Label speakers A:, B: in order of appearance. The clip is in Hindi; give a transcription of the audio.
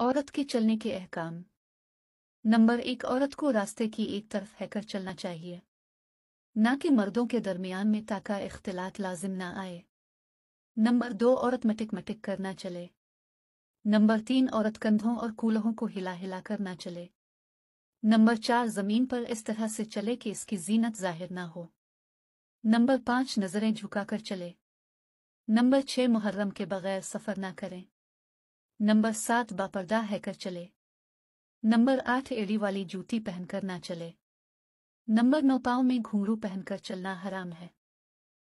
A: औरत के चलने के अहकाम नंबर एक औरत को रास्ते की एक तरफ हैकर चलना चाहिए न कि मर्दों के दरमियान में ताका इख्तलात लाजिम ना आए नंबर दो औरत मटिक मटिक करना चले नंबर तीन औरत कंधों और कूलहों को हिला हिला कर ना चले नंबर चार जमीन पर इस तरह से चले कि इसकी जीनत जाहिर ना हो नंबर पांच नजरें झुकाकर चले नंबर छह मुहर्रम के बगैर सफर ना करें नंबर सात है हैकर चले नंबर आठ एड़ी वाली जूती पहनकर ना चले नंबर नौ पाँव में घुंघरू पहनकर चलना हराम है